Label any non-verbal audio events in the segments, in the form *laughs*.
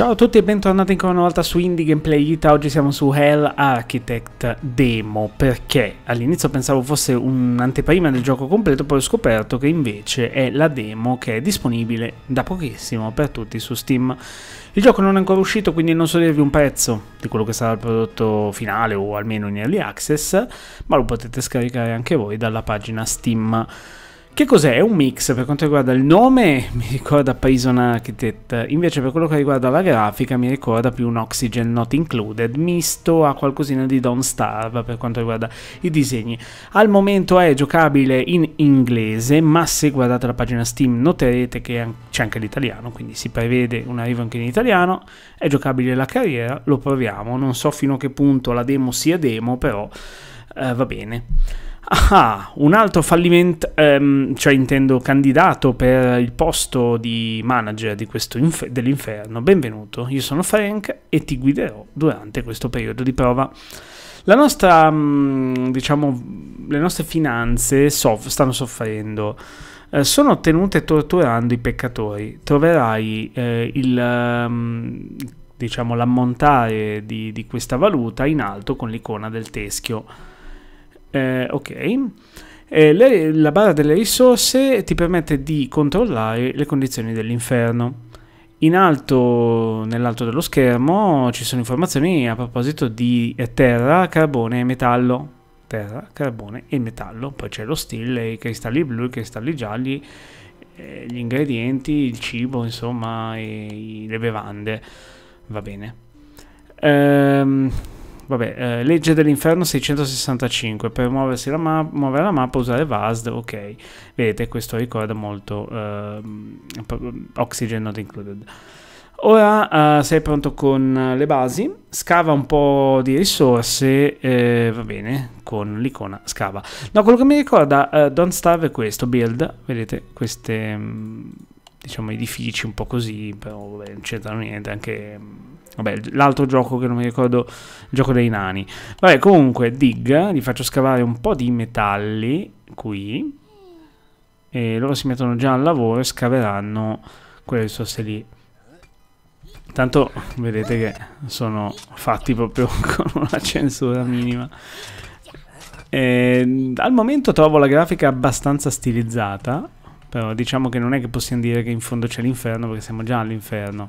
Ciao a tutti e bentornati ancora una volta su Indie Gameplay Ita, oggi siamo su Hell Architect Demo perché all'inizio pensavo fosse un'anteprima del gioco completo poi ho scoperto che invece è la demo che è disponibile da pochissimo per tutti su Steam. Il gioco non è ancora uscito quindi non so dirvi un prezzo di quello che sarà il prodotto finale o almeno in early access ma lo potete scaricare anche voi dalla pagina Steam. Che cos'è? È un mix per quanto riguarda il nome, mi ricorda Prison Architect, invece per quello che riguarda la grafica mi ricorda più un Oxygen Not Included, misto a qualcosina di Don't Starve per quanto riguarda i disegni. Al momento è giocabile in inglese, ma se guardate la pagina Steam noterete che c'è anche l'italiano, quindi si prevede un arrivo anche in italiano, è giocabile la carriera, lo proviamo, non so fino a che punto la demo sia demo, però eh, va bene. Ah, un altro fallimento, ehm, cioè intendo candidato per il posto di manager di dell'inferno. Benvenuto, io sono Frank e ti guiderò durante questo periodo di prova. La nostra, mm, diciamo, le nostre finanze soff stanno soffrendo. Eh, sono ottenute torturando i peccatori. Troverai eh, il, mm, diciamo, l'ammontare di, di questa valuta in alto con l'icona del teschio. Eh, ok. Eh, le, la barra delle risorse ti permette di controllare le condizioni dell'inferno. In alto, nell'alto dello schermo, ci sono informazioni a proposito di eh, terra, carbone e metallo. Terra, carbone e metallo. Poi c'è lo stile, i cristalli blu, i cristalli gialli, eh, gli ingredienti, il cibo, insomma, e, le bevande. Va bene. Ehm, Vabbè, eh, legge dell'inferno 665. Per muoversi la ma- muovere la mappa usare VASD, ok. Vedete, questo ricorda molto eh, Oxygen Not Included. Ora eh, sei pronto con le basi, scava un po' di risorse, eh, va bene, con l'icona scava. No, quello che mi ricorda eh, Don't Starve è questo, build, vedete, questi mm, diciamo edifici un po' così, però vabbè, non c'entrano niente, anche mm, Vabbè, l'altro gioco che non mi ricordo, il gioco dei nani. Vabbè, comunque, dig, gli faccio scavare un po' di metalli qui. E loro si mettono già al lavoro e scaveranno quelle risorse lì. Tanto vedete che sono fatti proprio *laughs* con una censura minima. E, ehm, al momento trovo la grafica abbastanza stilizzata però diciamo che non è che possiamo dire che in fondo c'è l'inferno perché siamo già all'inferno.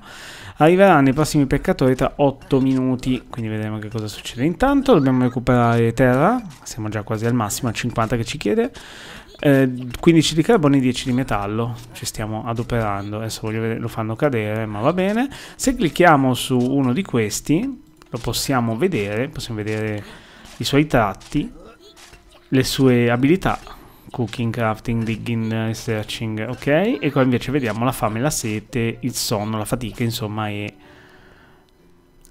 Arriveranno i prossimi peccatori tra 8 minuti, quindi vedremo che cosa succede. Intanto dobbiamo recuperare terra, siamo già quasi al massimo, a 50 che ci chiede. Eh, 15 di carbone e 10 di metallo ci stiamo adoperando adesso voglio vedere lo fanno cadere ma va bene se clicchiamo su uno di questi lo possiamo vedere possiamo vedere i suoi tratti le sue abilità Cooking, crafting, digging e eh, searching, ok? E qua invece vediamo la fame, la sete, il sonno, la fatica, insomma, e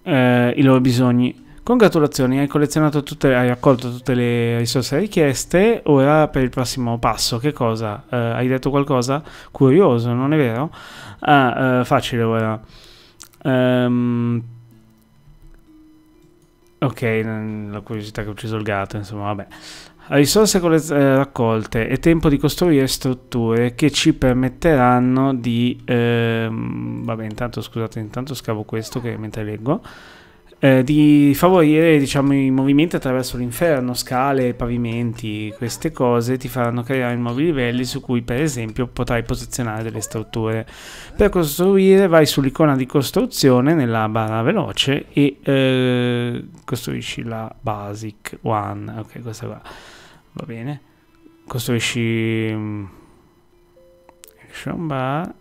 eh, i loro bisogni. Congratulazioni, hai collezionato tutte, hai raccolto tutte le risorse richieste, ora per il prossimo passo, che cosa? Eh, hai detto qualcosa? Curioso, non è vero? Ah, eh, facile ora. Um, ok, mm, la curiosità che ho ucciso il gatto, insomma, vabbè risorse eh, raccolte e tempo di costruire strutture che ci permetteranno di... Ehm, vabbè, intanto scusate, intanto scavo questo che mentre leggo. Eh, di favorire diciamo, i movimenti attraverso l'inferno, scale, pavimenti, queste cose ti faranno creare nuovi livelli su cui per esempio potrai posizionare delle strutture. Per costruire vai sull'icona di costruzione nella barra veloce e eh, costruisci la basic one, ok questa qua va bene. Costruisci action mm, bar.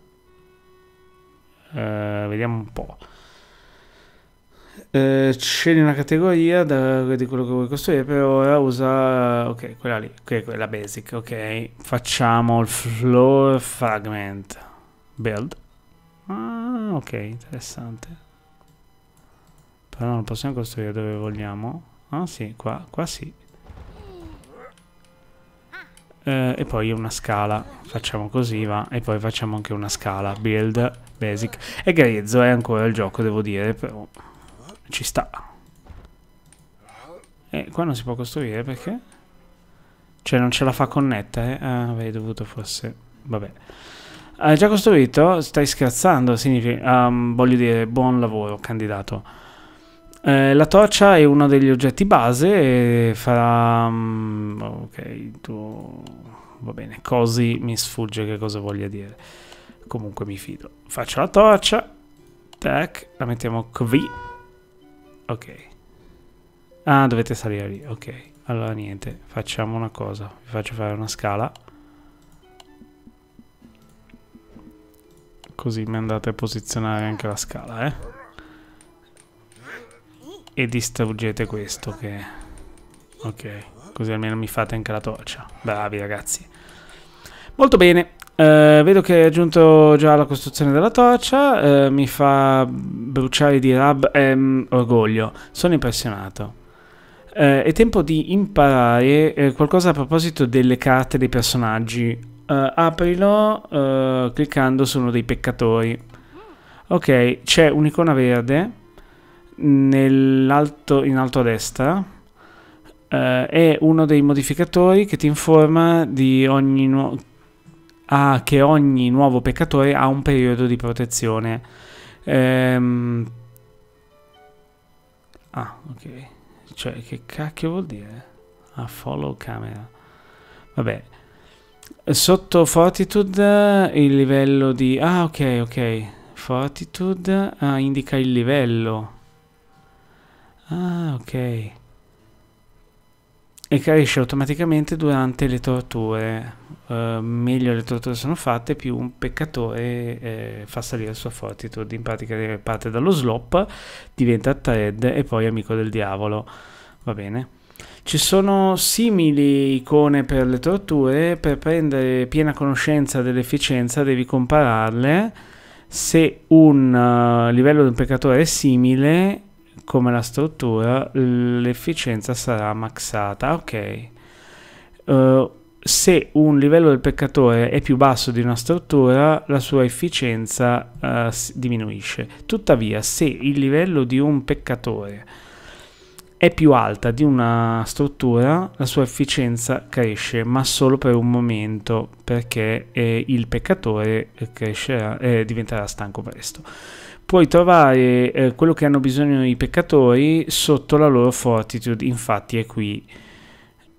Uh, vediamo un po'. Uh, scegli una categoria da, di quello che vuoi costruire per ora usa ok quella lì ok quella basic ok facciamo il floor fragment build ah ok interessante però non possiamo costruire dove vogliamo ah sì qua qua sì eh, e poi una scala, facciamo così va, e poi facciamo anche una scala, build, basic, e grezzo, è ancora il gioco devo dire, però ci sta. E eh, qua non si può costruire perché? Cioè non ce la fa connettere? Eh? Ah, avrei dovuto forse... vabbè. Hai già costruito? Stai scherzando? Significa... Um, voglio dire, buon lavoro, candidato. Eh, la torcia è uno degli oggetti base e farà... Mm, ok, tu... Va bene, così mi sfugge che cosa voglia dire. Comunque mi fido. Faccio la torcia. Tac, la mettiamo qui. Ok. Ah, dovete salire lì. Ok. Allora niente, facciamo una cosa. Vi faccio fare una scala. Così mi andate a posizionare anche la scala, eh. E distruggete questo che... Ok, così almeno mi fate anche la torcia. Bravi ragazzi. Molto bene, eh, vedo che hai aggiunto già la costruzione della torcia, eh, mi fa bruciare di rab... Ehm, mm, orgoglio, sono impressionato. Eh, è tempo di imparare eh, qualcosa a proposito delle carte dei personaggi. Eh, aprilo eh, cliccando su uno dei peccatori. Ok, c'è un'icona verde nell'alto, in alto a destra eh, è uno dei modificatori che ti informa di ogni nu- ah, che ogni nuovo peccatore ha un periodo di protezione. Ehm... Ah, ok. Cioè, che cacchio vuol dire? A ah, follow camera. Vabbè. Sotto fortitude il livello di... Ah, ok, ok. Fortitude ah, indica il livello. Ah, ok. E cresce automaticamente durante le torture. Uh, meglio le torture sono fatte, più un peccatore eh, fa salire il suo fortitude. In pratica parte dallo slop, diventa thread e poi amico del diavolo. Va bene. Ci sono simili icone per le torture, per prendere piena conoscenza dell'efficienza devi compararle. Se un uh, livello di un peccatore è simile, come la struttura, l'efficienza sarà maxata. Ok. Uh, se un livello del peccatore è più basso di una struttura, la sua efficienza uh, diminuisce. Tuttavia, se il livello di un peccatore è più alta di una struttura, la sua efficienza cresce, ma solo per un momento, perché eh, il peccatore crescerà, eh, diventerà stanco presto puoi trovare eh, quello che hanno bisogno i peccatori sotto la loro fortitude, infatti è qui.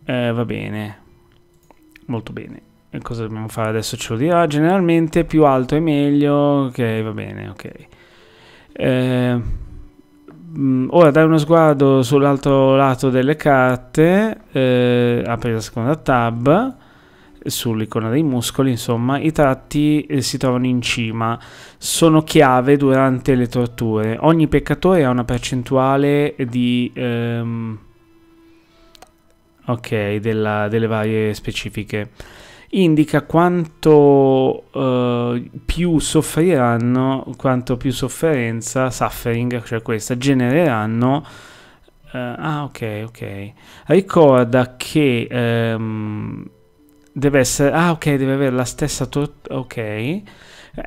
Eh, va bene, molto bene. E cosa dobbiamo fare adesso ce lo dirà. Generalmente più alto è meglio, ok, va bene, ok. Eh, mm, ora dai uno sguardo sull'altro lato delle carte, eh, apri la seconda tab sull'icona dei muscoli, insomma, i tratti eh, si trovano in cima, sono chiave durante le torture. Ogni peccatore ha una percentuale di... Ehm, ok, della, delle varie specifiche. Indica quanto eh, più soffriranno, quanto più sofferenza, suffering, cioè questa, genereranno Uh, ah, ok, ok. Ricorda che um, Deve essere... Ah, ok, deve avere la stessa... Ok. È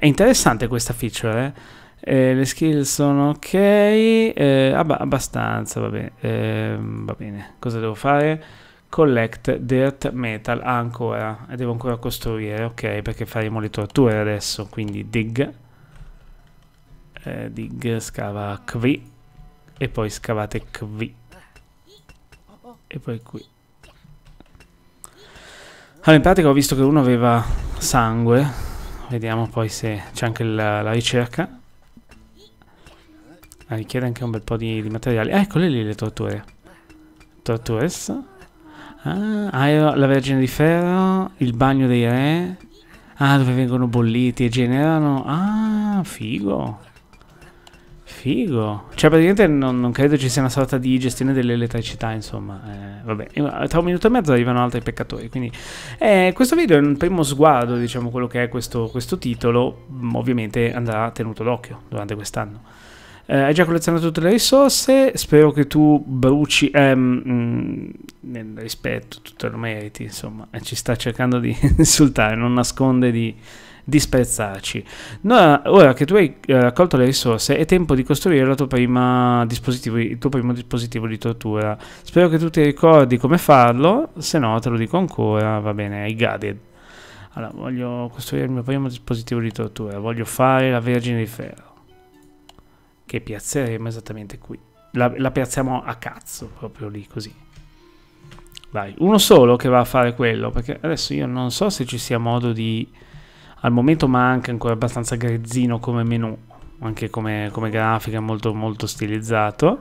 interessante questa feature, eh? Eh, le skill sono ok, eh, ab abbastanza, va bene. Eh, va bene. Cosa devo fare? Collect dirt metal ah, ancora, e devo ancora costruire, ok, perché faremo le torture adesso, quindi dig, eh, dig scava qui, e poi scavate qui, e poi qui. Allora, in pratica ho visto che uno aveva sangue. Vediamo poi se c'è anche la, la ricerca. Ah, richiede anche un bel po' di, di materiali. Ah, eccole lì le torture. Tortures. Ah, aero, la Vergine di Ferro, il bagno dei re. Ah, dove vengono bolliti e generano... Ah, figo. Figo. Cioè, praticamente non, non, credo ci sia una sorta di gestione dell'elettricità, insomma. Eh, vabbè, eh, tra un minuto e mezzo arrivano altri peccatori. Quindi, eh, questo video è un primo sguardo, diciamo, quello che è questo, questo titolo. Ovviamente andrà tenuto d'occhio durante quest'anno. Eh, hai già collezionato tutte le risorse. Spero che tu bruci. Ehm, mh, nel rispetto, tutto lo meriti. Insomma, ci sta cercando di *laughs* insultare, non nasconde di disprezzarci. No, ora che tu hai eh, raccolto le risorse, è tempo di costruire il tuo primo dispositivo di tortura. Spero che tu ti ricordi come farlo, se no te lo dico ancora, va bene, I guided. Allora, voglio costruire il mio primo dispositivo di tortura, voglio fare la Vergine di Ferro, che piazzeremo esattamente qui. La, la piazziamo a cazzo, proprio lì, così. Vai, uno solo che va a fare quello, perché adesso io non so se ci sia modo di al momento manca ancora abbastanza grezzino come menu, anche come, come grafica, molto molto stilizzato.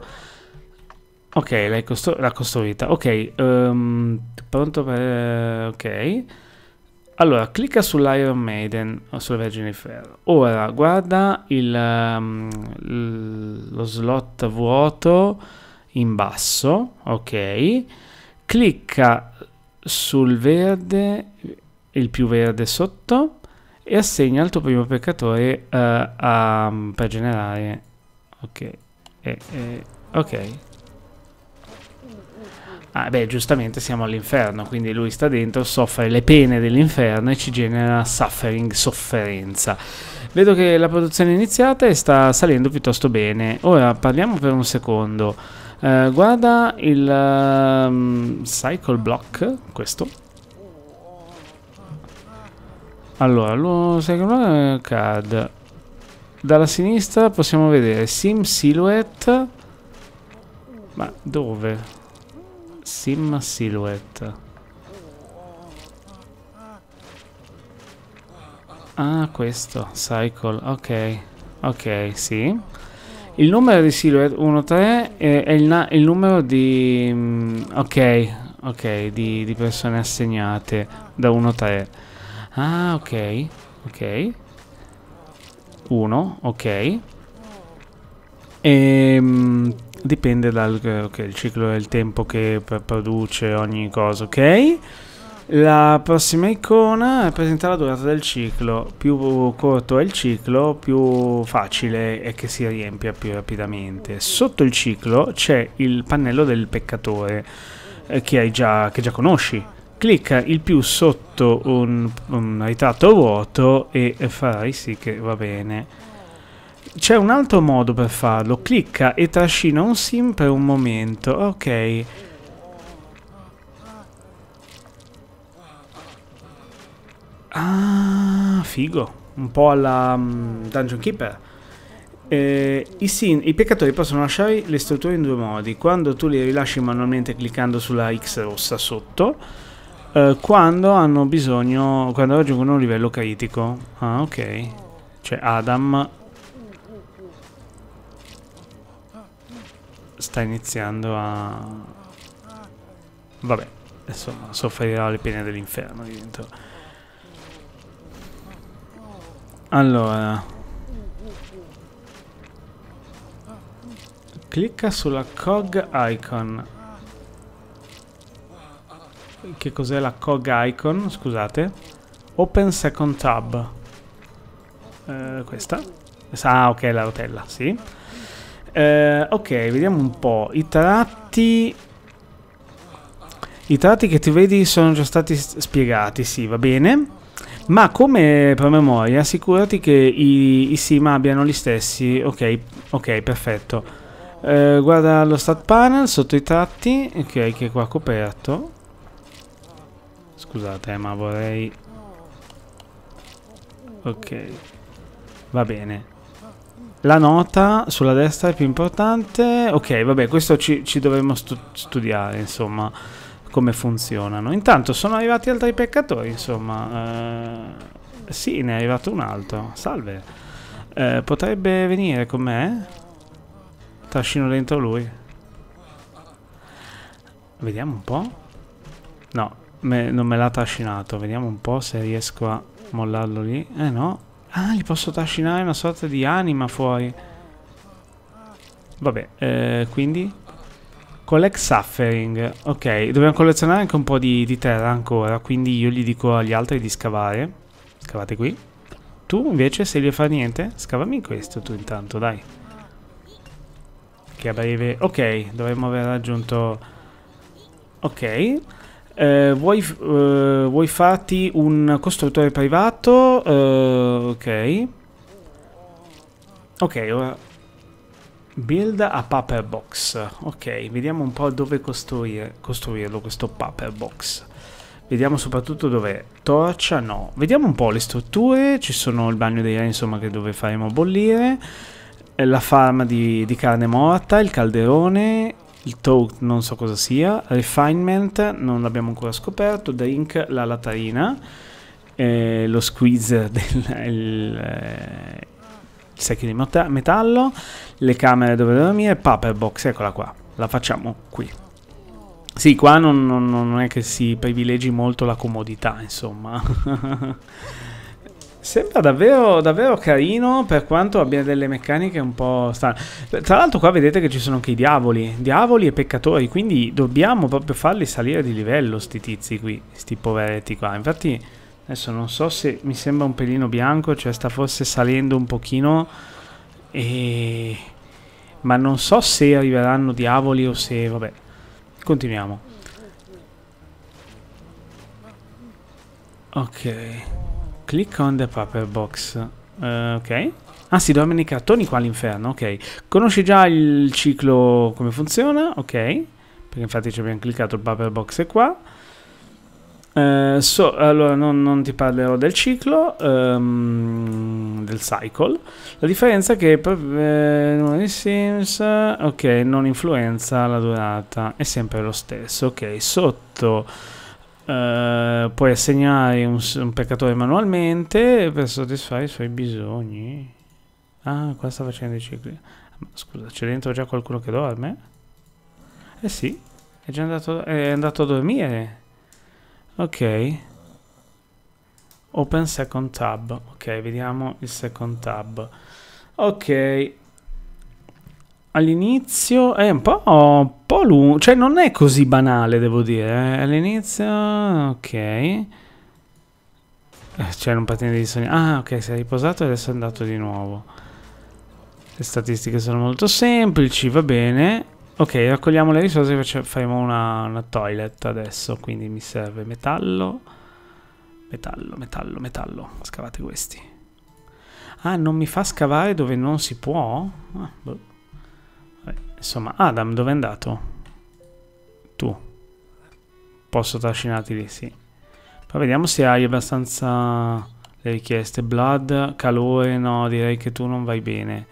Ok, l'hai costru costruita. Ok, um, pronto per... ok. Allora, clicca sull'Iron Maiden o sulla Vergine di Ferro. Ora, guarda il, um, lo slot vuoto in basso, ok. Clicca sul verde, il più verde sotto, e assegna il tuo primo peccatore uh, a, per generare ok eh, eh, ok ah beh giustamente siamo all'inferno quindi lui sta dentro soffre le pene dell'inferno e ci genera suffering sofferenza vedo che la produzione è iniziata e sta salendo piuttosto bene ora parliamo per un secondo uh, guarda il um, cycle block questo allora, lo second card. Dalla sinistra possiamo vedere Sim Silhouette. Ma dove? Sim Silhouette. Ah, questo. Cycle. Ok. Ok, sì. Il numero di Silhouette 13 è, è il, il, numero di... Mm, ok, ok, di, di persone assegnate da 1 3. Ah, ok. Ok. Uno, ok. E ehm, dipende dal okay, il ciclo del tempo che produce ogni cosa, ok? La prossima icona rappresenta la durata del ciclo. Più corto è il ciclo, più facile è che si riempia più rapidamente. Sotto il ciclo c'è il pannello del peccatore eh, che, già, che già conosci clicca il più sotto un, un abitato vuoto e farai sì che va bene. C'è un altro modo per farlo, clicca e trascina un sim per un momento, ok. Ah, figo, un po' alla um, Dungeon Keeper. Eh, i, sin, I peccatori possono lasciare le strutture in due modi, quando tu li rilasci manualmente cliccando sulla X rossa sotto, eh, quando hanno bisogno, quando raggiungono un livello caitico. Ah, ok. Cioè Adam sta iniziando a... Vabbè, insomma, soffrirà le pene dell'inferno dentro. Allora... Clicca sulla cog icon che cos'è la cog icon, scusate. Open second tab. Eh, questa. Ah, ok, la rotella, sì. Eh, ok, vediamo un po'. I tratti... I tratti che ti vedi sono già stati spiegati, sì, va bene. Ma come promemoria, assicurati che i, i SIMA abbiano gli stessi. Ok, ok, perfetto. Eh, guarda lo stat panel sotto i tratti, ok, che è qua coperto. Scusate, eh, ma vorrei... Ok. Va bene. La nota sulla destra è più importante. Ok, vabbè, questo ci, ci dovremmo stu studiare, insomma, come funzionano. Intanto sono arrivati altri peccatori, insomma. Eh, sì, ne è arrivato un altro. Salve. Eh, potrebbe venire con me? Trascino dentro lui. Vediamo un po'. No, me, non me l'ha trascinato. Vediamo un po' se riesco a mollarlo lì. Eh no. Ah, gli posso trascinare una sorta di anima fuori. Vabbè, eh, quindi... Collect Suffering. Ok, dobbiamo collezionare anche un po' di, di terra ancora, quindi io gli dico agli altri di scavare. Scavate qui. Tu invece, se gli fa niente, scavami questo tu intanto, dai. Che a breve... Ok, dovremmo aver raggiunto... Ok. Eh, vuoi, eh, vuoi farti un costruttore privato? Eh, ok. Ok, ora... Build a paper box. Ok, vediamo un po' dove costruire, costruirlo questo paper box. Vediamo soprattutto dove dov'è. Torcia no. Vediamo un po' le strutture. Ci sono il bagno dei re, insomma, che dove faremo bollire. Eh, la farma di, di carne morta, il calderone, il toast non so cosa sia, refinement non l'abbiamo ancora scoperto, drink la latarina, eh, lo squeezer del il, eh, il secchio di metallo, le camere dove dormire, paper box, eccola qua, la facciamo qui. Sì, qua non, non, non è che si privilegi molto la comodità, insomma. *laughs* Sembra davvero, davvero carino per quanto abbia delle meccaniche un po' strane. Tra l'altro qua vedete che ci sono anche i diavoli, diavoli e peccatori, quindi dobbiamo proprio farli salire di livello sti tizi qui, sti poveretti qua. Infatti adesso non so se mi sembra un pelino bianco, cioè sta forse salendo un pochino e... Ma non so se arriveranno diavoli o se... vabbè, continuiamo. Ok click on the paper box. Uh, ok. Ah si, sì, dorme nei cartoni qua all'inferno, ok. Conosci già il ciclo, come funziona, ok. Perché infatti ci abbiamo cliccato il paper box è qua. Uh, so, allora non, non, ti parlerò del ciclo um, del cycle la differenza è che eh, di Sims ok non influenza la durata è sempre lo stesso ok sotto eh, puoi assegnare un, un, peccatore manualmente per soddisfare i suoi bisogni. Ah, qua sta facendo i cicli. scusa, c'è dentro già qualcuno che dorme? Eh sì, è già andato, è andato a dormire. Ok. Open second tab. Ok, vediamo il second tab. Ok, all'inizio è eh, un po', un po' lungo, cioè non è così banale devo dire, eh. all'inizio, ok, eh, C'era un patine di sogno, ah ok si è riposato e adesso è andato di nuovo, le statistiche sono molto semplici, va bene, ok raccogliamo le risorse e faremo una, una toilet adesso, quindi mi serve metallo, metallo, metallo, metallo, scavate questi. Ah, non mi fa scavare dove non si può? Ah, boh. Insomma, Adam, dove è andato? Tu. Posso trascinarti lì, sì. Ma vediamo se hai abbastanza le richieste. Blood, calore, no, direi che tu non vai bene.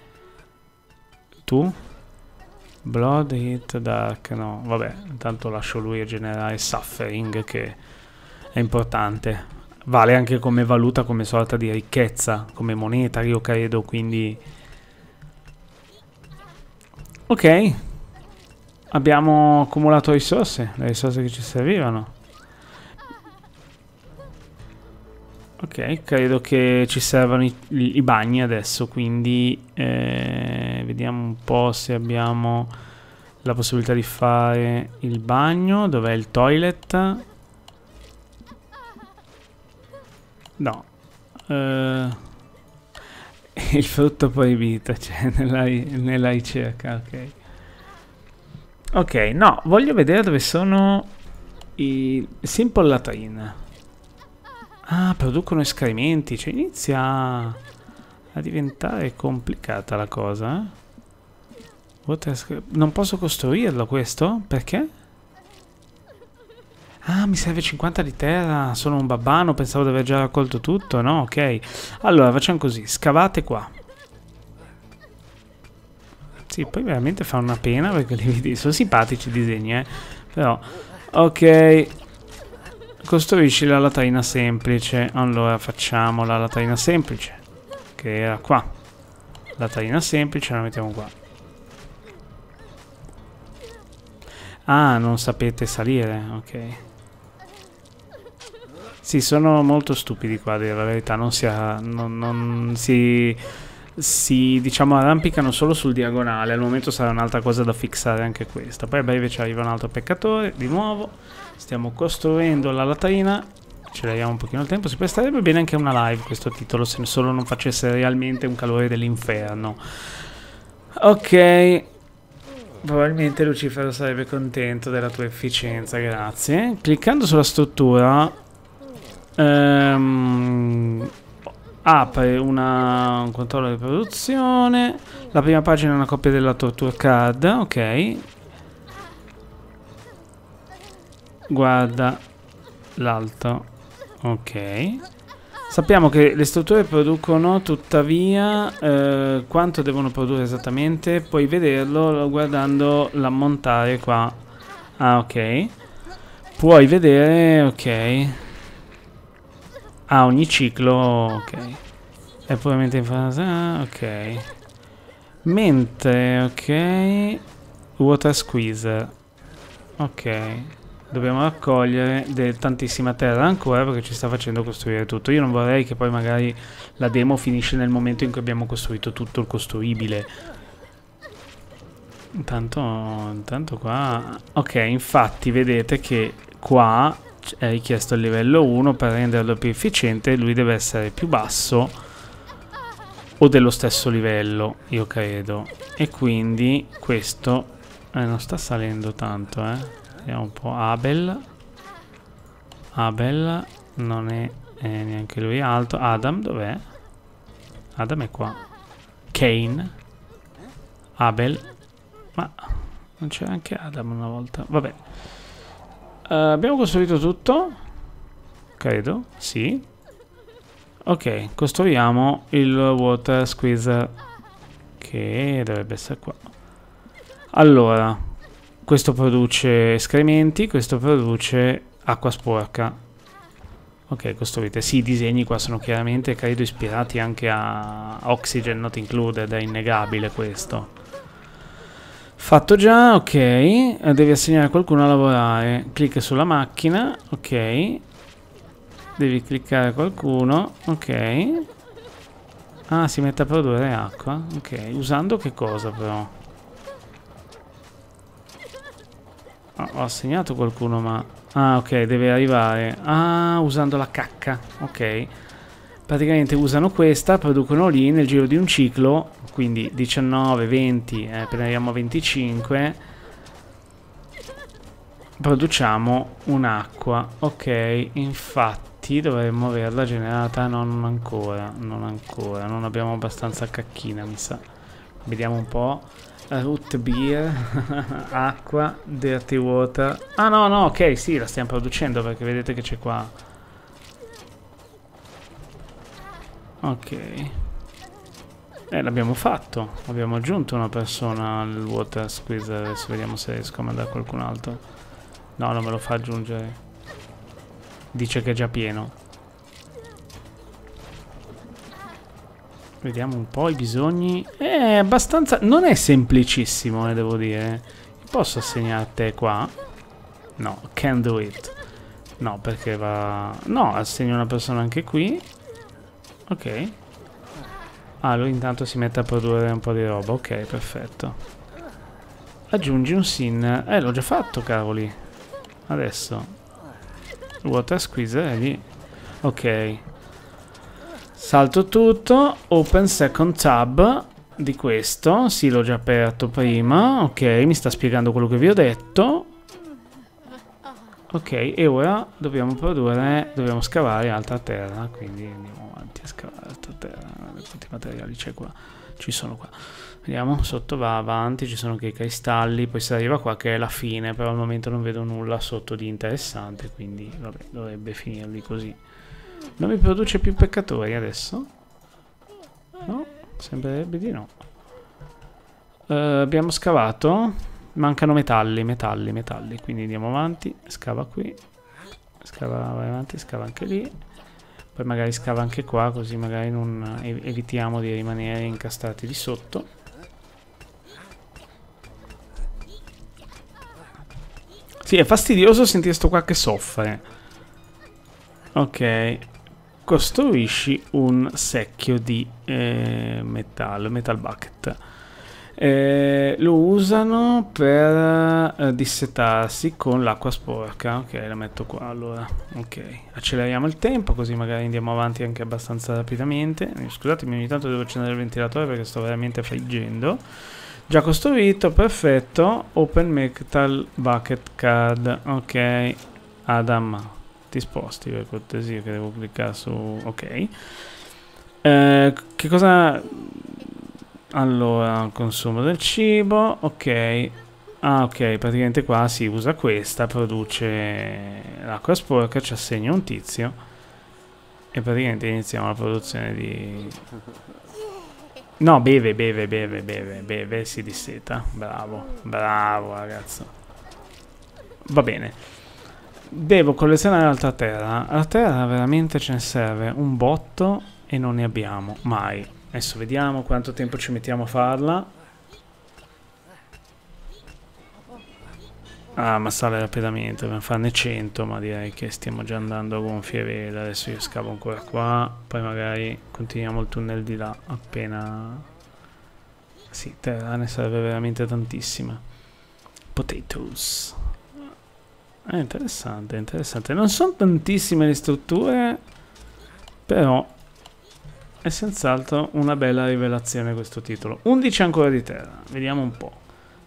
Tu? Blood, hit, dark, no. Vabbè, intanto lascio lui a generare suffering, che è importante. Vale anche come valuta, come sorta di ricchezza, come moneta, io credo, quindi Ok. Abbiamo accumulato risorse, le risorse che ci servivano. Ok, credo che ci servano i, i bagni adesso, quindi eh, vediamo un po' se abbiamo la possibilità di fare il bagno. Dov'è il toilet? No. Eh... *laughs* il frutto proibito, cioè *laughs* nella, nella ricerca, ok. Ok, no, voglio vedere dove sono i simple latrine. Ah, producono escrementi, cioè inizia a diventare complicata la cosa. Eh. Non posso costruirlo questo? Perché? Ah, mi serve 50 di terra, ah, sono un babbano, pensavo di aver già raccolto tutto, no? Ok. Allora, facciamo così, scavate qua. Sì, poi veramente fa una pena perché li vedi, sono simpatici i disegni, eh. Però, ok. Costruisci la latrina semplice. Allora, facciamo la latrina semplice. Che era qua. Latrina semplice, la mettiamo qua. Ah, non sapete salire, ok. Sì, sono molto stupidi qua, a la verità, non si, non, non si, si diciamo, arrampicano solo sul diagonale, al momento sarà un'altra cosa da fissare anche questa. Poi a breve ci arriva un altro peccatore, di nuovo, stiamo costruendo la latrina, ce l'abbiamo un pochino il tempo, si presterebbe bene anche una live questo titolo, se solo non facesse realmente un calore dell'inferno. Ok, Probabilmente Lucifero sarebbe contento della tua efficienza, grazie. Cliccando sulla struttura Ehm, apre una, un controllo di produzione. La prima pagina è una copia della torture card. Ok. Guarda l'alto. Ok. Sappiamo che le strutture producono tuttavia eh, quanto devono produrre esattamente, puoi vederlo guardando l'ammontare qua. Ah ok. Puoi vedere, ok. Ah, ogni ciclo... Ok. È puramente in fase... ok. Mentre, ok... Water squeeze. Ok. Dobbiamo raccogliere tantissima terra ancora perché ci sta facendo costruire tutto. Io non vorrei che poi magari la demo finisce nel momento in cui abbiamo costruito tutto il costruibile. Intanto, intanto qua... Ok, infatti vedete che qua è richiesto il livello 1 per renderlo più efficiente lui deve essere più basso o dello stesso livello io credo e quindi questo eh, non sta salendo tanto eh vediamo un po' Abel Abel non è eh, neanche lui alto Adam dov'è? Adam è qua Kane Abel ma non c'era anche Adam una volta vabbè Uh, abbiamo costruito tutto? Credo, sì. Ok, costruiamo il water squeezer che dovrebbe essere qua. Allora, questo produce escrementi, questo produce acqua sporca. Ok, costruite. Sì, i disegni qua sono chiaramente, credo, ispirati anche a Oxygen Not Included, è innegabile questo. Fatto già, ok. Eh, devi assegnare qualcuno a lavorare. Clicca sulla macchina, ok. Devi cliccare qualcuno, ok. Ah, si mette a produrre acqua, ok. Usando che cosa però? Oh, ho assegnato qualcuno ma... Ah, ok, deve arrivare. Ah, usando la cacca, ok. Praticamente usano questa, producono lì nel giro di un ciclo quindi 19, 20, eh, prendiamo 25. Produciamo un'acqua. Ok, infatti dovremmo averla generata. No, non ancora, non ancora. Non abbiamo abbastanza cacchina, mi sa. Vediamo un po'. Root beer, *laughs* acqua, dirty water. Ah no, no, ok, sì, la stiamo producendo perché vedete che c'è qua. Ok. Eh, l'abbiamo fatto. Abbiamo aggiunto una persona al water squeezer. Adesso vediamo se riesco a mandare qualcun altro. No, non me lo fa aggiungere. Dice che è già pieno. Vediamo un po' i bisogni. È abbastanza... Non è semplicissimo, ne eh, devo dire. Posso assegnare qua? No, can do it. No, perché va... No, assegno una persona anche qui. Ok. Ah, lui intanto si mette a produrre un po' di roba. Ok, perfetto. Aggiungi un sin. Eh, l'ho già fatto, cavoli. Adesso. Water squeezer e eh, lì. Ok. Salto tutto. Open second tab di questo. Sì, l'ho già aperto prima. Ok, mi sta spiegando quello che vi ho detto. Ok, e ora dobbiamo produrre, dobbiamo scavare altra terra, quindi andiamo avanti a scavare altra terra. Guarda quanti materiali c'è qua, ci sono qua. Vediamo, sotto va avanti, ci sono anche i cristalli, poi si arriva qua che è la fine, però al momento non vedo nulla sotto di interessante, quindi vabbè, dovrebbe finirli così. Non mi produce più peccatori adesso? No, sembrerebbe di no. Uh, abbiamo scavato, Mancano metalli, metalli, metalli. Quindi andiamo avanti. Scava qui. Scava, vai avanti, scava anche lì. Poi magari scava anche qua, così magari non evitiamo di rimanere incastrati lì sotto. Sì, è fastidioso sentire sto qua che soffre. Ok. Costruisci un secchio di eh, metallo, metal bucket. Eh, lo usano per eh, dissetarsi con l'acqua sporca. Ok, la metto qua allora. Ok, acceleriamo il tempo così magari andiamo avanti anche abbastanza rapidamente. Eh, scusatemi, ogni tanto devo accendere il ventilatore perché sto veramente friggendo. Già costruito, perfetto. Open metal bucket card. Ok, Adam, ti sposti per cortesia che devo cliccare su... Ok. Eh, che cosa allora, consumo del cibo, ok. Ah, ok, praticamente qua si usa questa, produce l'acqua sporca, ci assegna un tizio e praticamente iniziamo la produzione di... No, beve, beve, beve, beve, beve, si disseta. Bravo, bravo ragazzo. Va bene. Devo collezionare l'altra terra. La terra veramente ce ne serve un botto e non ne abbiamo mai. Adesso vediamo quanto tempo ci mettiamo a farla. Ah, ma sale rapidamente, dobbiamo farne 100, ma direi che stiamo già andando a gonfie vele. Adesso io scavo ancora qua, poi magari continuiamo il tunnel di là appena... Sì, terra ne serve veramente tantissima. Potatoes. È ah, interessante, è interessante. Non sono tantissime le strutture, però è senz'altro una bella rivelazione questo titolo. 11 ancora di terra, vediamo un po'.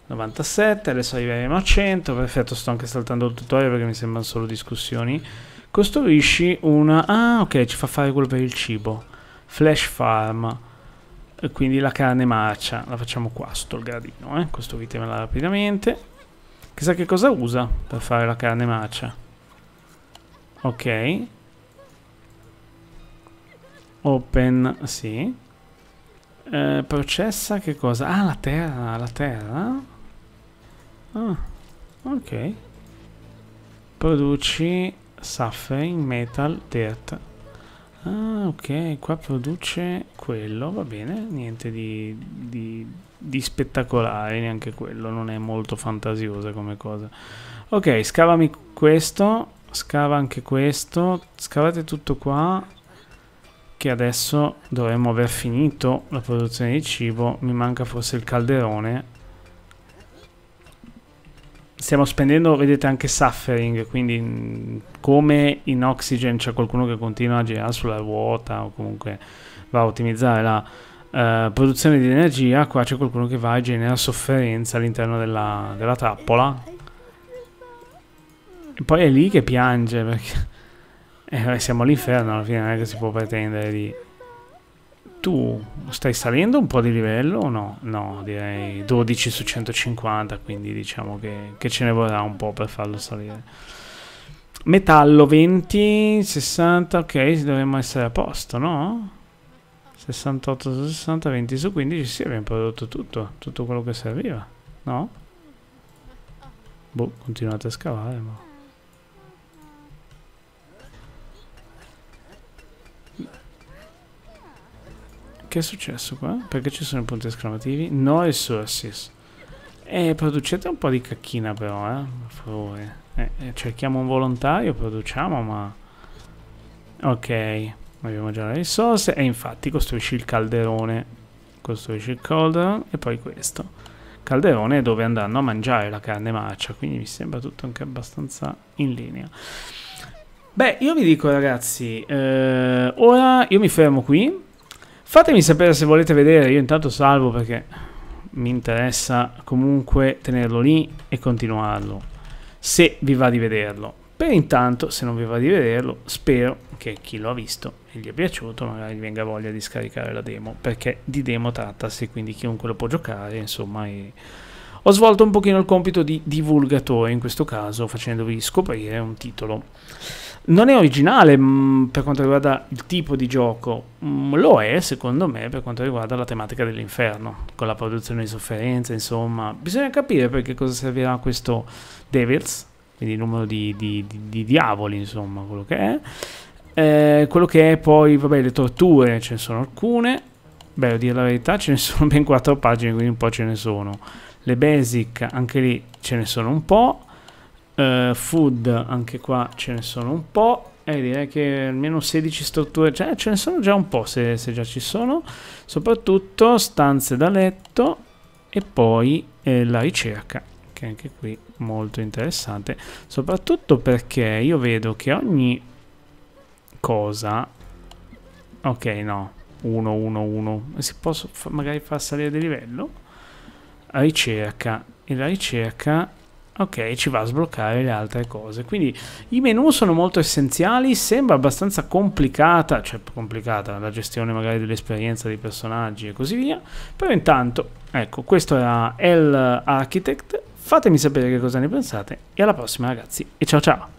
97, adesso arriveremo a 100, perfetto, sto anche saltando il tutorial perché mi sembrano solo discussioni. Costruisci una... Ah, ok, ci fa fare quello per il cibo. Flash farm. E quindi la carne marcia, la facciamo qua, sotto il gradino, eh. Costruitemela rapidamente. Chissà che cosa usa per fare la carne marcia. Ok, Open, sì. Eh, processa che cosa? Ah, la terra, la terra. Ah, ok. Produci suffering, metal, dirt. Ah, ok, qua produce quello, va bene, niente di, di, di spettacolare, neanche quello, non è molto fantasiosa come cosa. Ok, scavami questo, scava anche questo, scavate tutto qua, che adesso dovremmo aver finito la produzione di cibo. Mi manca forse il calderone. Stiamo spendendo, vedete, anche suffering, quindi mm, come in Oxygen c'è qualcuno che continua a girare sulla ruota o comunque va a ottimizzare la uh, produzione di energia, qua c'è qualcuno che va e genera sofferenza all'interno della, della trappola. E poi è lì che piange perché eh, siamo all'inferno alla fine, non è che si può pretendere di... Tu stai salendo un po' di livello o no? No, direi 12 su 150, quindi diciamo che, che ce ne vorrà un po' per farlo salire. Metallo 20, 60, ok, dovremmo essere a posto, no? 68 su 60, 20 su 15, sì, abbiamo prodotto tutto, tutto quello che serviva, no? Boh, continuate a scavare, ma... Che è successo qua? Perché ci sono i punti esclamativi? No resources. Eh, producete un po' di cacchina però, eh, per favore. Eh, eh, cerchiamo un volontario, produciamo, ma... Ok, abbiamo già le risorse. E infatti costruisci il calderone. Costruisci il calderone e poi questo. Calderone dove andranno a mangiare la carne marcia, quindi mi sembra tutto anche abbastanza in linea. Beh, io vi dico ragazzi, eh, ora io mi fermo qui Fatemi sapere se volete vedere, io intanto salvo perché mi interessa comunque tenerlo lì e continuarlo, se vi va di vederlo. Per intanto, se non vi va di vederlo, spero che chi lo ha visto e gli è piaciuto magari venga voglia di scaricare la demo, perché di demo trattasi, quindi chiunque lo può giocare, insomma... E... Ho svolto un pochino il compito di divulgatore in questo caso, facendovi scoprire un titolo non è originale mh, mm, per quanto riguarda il tipo di gioco, mh, mm, lo è secondo me per quanto riguarda la tematica dell'inferno, con la produzione di sofferenza, insomma, bisogna capire perché cosa servirà questo Devils, quindi il numero di, di, di, di diavoli, insomma, quello che è. Eh, quello che è poi, vabbè, le torture ce ne sono alcune. Beh, a dire la verità, ce ne *laughs* sono ben 4 pagine, quindi un po' ce ne sono. Le basic, anche lì ce ne sono un po'. Uh, food, anche qua ce ne sono un po'. E eh, direi che almeno 16 strutture, cioè ce ne sono già un po' se, se già ci sono. Soprattutto stanze da letto e poi eh, la ricerca, che anche qui molto interessante. Soprattutto perché io vedo che ogni cosa... Ok, no. 1, 1, 1. Si può magari far salire di livello? Ricerca. E la ricerca Ok, ci va a sbloccare le altre cose. Quindi i menu sono molto essenziali, sembra abbastanza complicata, cioè complicata la gestione magari dell'esperienza dei personaggi e così via, però intanto, ecco, questo era L Architect, fatemi sapere che cosa ne pensate e alla prossima ragazzi e ciao ciao!